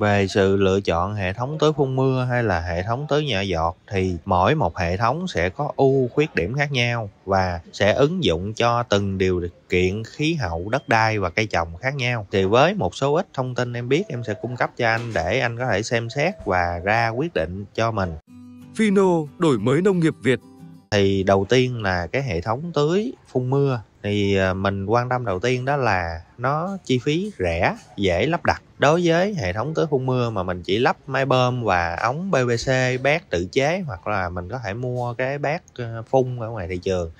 về sự lựa chọn hệ thống tưới phun mưa hay là hệ thống tưới nhỏ giọt thì mỗi một hệ thống sẽ có ưu khuyết điểm khác nhau và sẽ ứng dụng cho từng điều kiện khí hậu đất đai và cây trồng khác nhau thì với một số ít thông tin em biết em sẽ cung cấp cho anh để anh có thể xem xét và ra quyết định cho mình Fino đổi mới nông nghiệp Việt thì đầu tiên là cái hệ thống tưới phun mưa thì ờ, mình quan tâm đầu tiên đó là nó chi phí rẻ dễ lắp đặt đối với hệ thống tưới phun mưa mà mình chỉ lắp máy bơm và ống PVC bát tự chế hoặc là mình có thể mua cái bát ờ, phun ở ngoài thị trường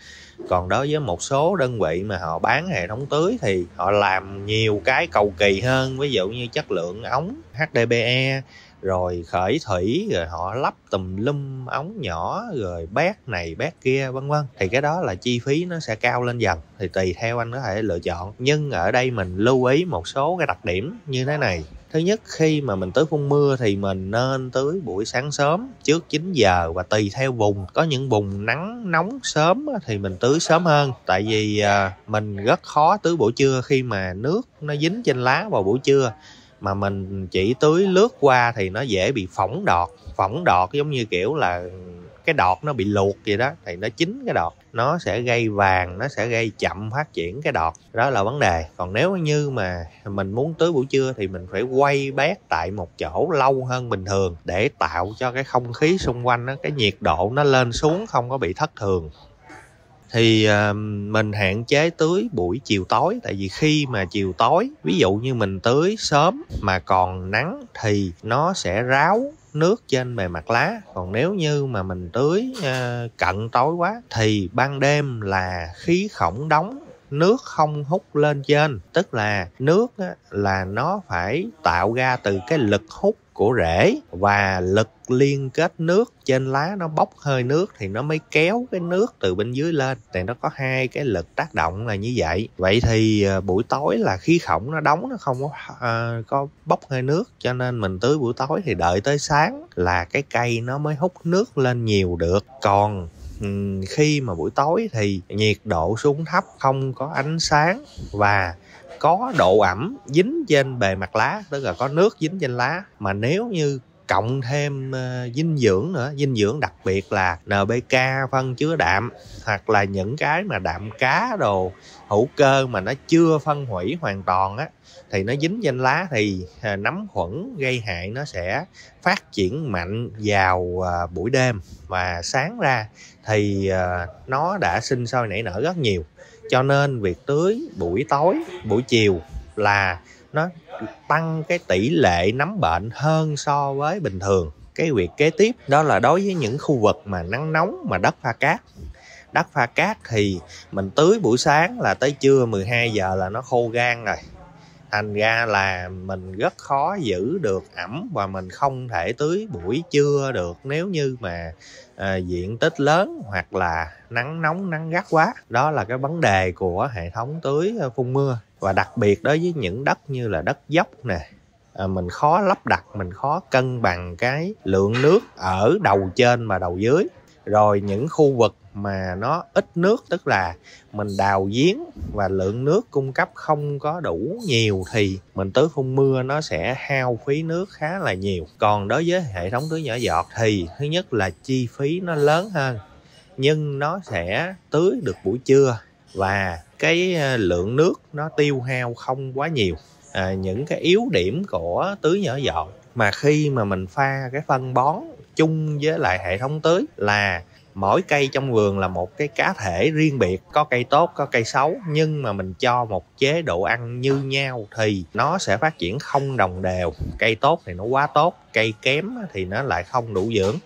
còn đối với một số đơn vị mà họ bán hệ thống tưới thì họ làm nhiều cái cầu kỳ hơn ví dụ như chất lượng ống HDPE rồi khởi thủy rồi họ lắp tùm lum ống nhỏ rồi bát này bát kia vân vân thì cái đó là chi phí nó sẽ cao lên dần thì tùy theo anh có thể lựa chọn nhưng ở đây mình lưu ý một số cái đặc điểm như thế này thứ nhất khi mà mình tưới phun mưa thì mình nên tưới buổi sáng sớm trước 9 giờ và tùy theo vùng có những vùng nắng nóng sớm thì mình tưới sớm hơn tại vì à, mình rất khó tưới buổi trưa khi mà nước nó dính trên lá vào buổi trưa mà mình chỉ tưới lướt qua thì nó dễ bị phỏng đọt phỏng đọt giống như kiểu là cái đọt nó bị luộc vậy đó thì nó chín cái đọt nó sẽ gây vàng nó sẽ gây chậm phát triển cái đọt đó là vấn đề còn nếu như mà mình muốn tưới buổi trưa thì mình phải quay bét tại một chỗ lâu hơn bình thường để tạo cho cái không khí xung quanh nó cái nhiệt độ nó lên xuống không có bị thất thường thì ờ, mình hạn chế tưới buổi chiều tối tại vì khi mà chiều tối ví dụ như mình tưới sớm mà còn nắng thì nó sẽ ráo nước trên bề mặt lá còn nếu như mà mình tưới uh, ờ, cận tối quá thì ban đêm là khí khổng đóng nước không hút lên trên tức là nước là nó phải tạo ra từ cái lực hút của rễ và lực liên kết nước trên lá nó bốc hơi nước thì nó mới kéo cái nước từ bên dưới lên thì nó có hai cái lực tác động là như vậy vậy thì à, buổi tối là khí khổng nó đóng nó không có uh, có bốc hơi nước cho nên mình tưới buổi tối thì đợi tới sáng là cái cây nó mới hút nước lên nhiều được còn Ừ, khi mà buổi tối thì nhiệt độ xuống thấp không có ánh sáng và có độ ẩm dính trên bề mặt lá tức là có nước dính trên lá mà nếu như cộng thêm ờ, dinh dưỡng nữa dinh dưỡng đặc biệt là NPK phân chứa đạm hoặc là những cái mà đạm cá đồ hữu cơ mà nó chưa phân hủy hoàn toàn á thì nó dính trên lá thì ờ, nấm khuẩn gây hại nó sẽ phát triển mạnh vào ờ, buổi đêm và sáng ra thì nó đã sinh sôi nảy nở rất nhiều cho nên việc tưới buổi tối buổi chiều là nó tăng cái tỷ lệ nắm bệnh hơn so với bình thường cái việc kế tiếp đó là đối với những khu vực mà nắng nóng mà đất pha cát đất pha cát thì mình tưới buổi sáng là tới trưa 12 giờ là nó khô gan rồi thành ra là mình rất khó giữ được ẩm và mình không thể tưới buổi trưa được nếu như mà à, diện tích lớn hoặc là nắng nóng nắng gắt quá đó là cái vấn đề của hệ thống tưới à, phun mưa và đặc biệt đối với những đất như là đất dốc nè à, mình khó lắp đặt mình khó cân bằng cái lượng nước ở đầu trên và đầu dưới rồi những khu vực mà nó ít nước tức là mình đào giếng và lượng nước cung cấp không có đủ nhiều thì mình tưới phun mưa nó sẽ hao phí nước khá là nhiều còn đối với hệ thống tưới nhỏ giọt thì thứ nhất là chi phí nó lớn hơn nhưng nó sẽ tưới được buổi trưa và cái ờ, lượng nước nó tiêu hao không quá nhiều à, những cái yếu điểm của tưới nhỏ giọt mà khi mà mình pha cái phân bón chung với lại hệ thống tưới là mỗi cây trong vườn là một cái cá thể riêng biệt có cây tốt có cây xấu nhưng mà mình cho một chế độ ăn như nhau thì nó sẽ phát triển không đồng đều cây tốt thì nó quá tốt cây kém thì nó lại không đủ dưỡng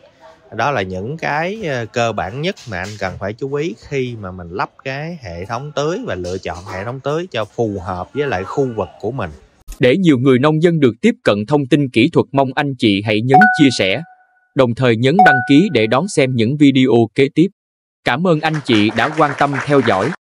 đó là những cái ờ, cơ bản nhất mà anh cần phải chú ý khi mà mình lắp cái hệ thống tưới và lựa chọn hệ thống tưới cho phù hợp với lại khu vực của mình để nhiều người nông dân được tiếp cận thông tin kỹ thuật mong anh chị hãy nhấn chia sẻ đồng thời nhấn đăng ký để đón xem những video kế tiếp. Cảm ơn anh chị đã quan tâm theo dõi.